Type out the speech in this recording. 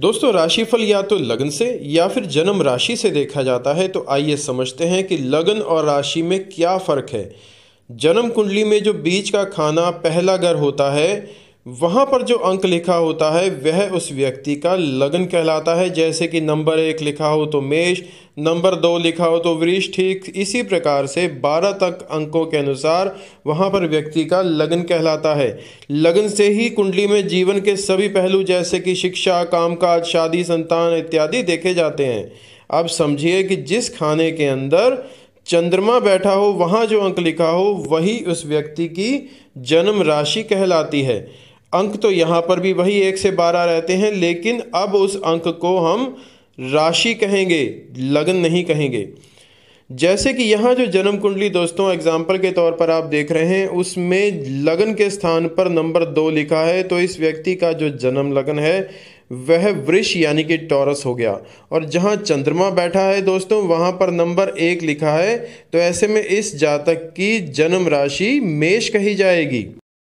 दोस्तों राशिफल या तो लगन से या फिर जन्म राशि से देखा जाता है तो आइए समझते हैं कि लगन और राशि में क्या फ़र्क है जन्म कुंडली में जो बीज का खाना पहला घर होता है वहाँ पर जो अंक लिखा होता है वह उस व्यक्ति का लगन कहलाता है जैसे कि नंबर एक लिखा हो तो मेष नंबर दो लिखा हो तो वृष ठीक इसी प्रकार से बारह तक अंकों के अनुसार वहाँ पर व्यक्ति का लगन कहलाता है लगन से ही कुंडली में जीवन के सभी पहलू जैसे कि शिक्षा कामकाज शादी संतान इत्यादि देखे जाते हैं अब समझिए कि जिस खाने के अंदर चंद्रमा बैठा हो वहाँ जो अंक लिखा हो वही उस व्यक्ति की जन्म राशि कहलाती है अंक तो यहाँ पर भी वही एक से बारह रहते हैं लेकिन अब उस अंक को हम राशि कहेंगे लगन नहीं कहेंगे जैसे कि यहाँ जो जन्म कुंडली दोस्तों एग्जाम्पल के तौर पर आप देख रहे हैं उसमें लगन के स्थान पर नंबर दो लिखा है तो इस व्यक्ति का जो जन्म लगन है वह वृष यानी कि टॉरस हो गया और जहाँ चंद्रमा बैठा है दोस्तों वहाँ पर नंबर एक लिखा है तो ऐसे में इस जातक की जन्म राशि मेष कही जाएगी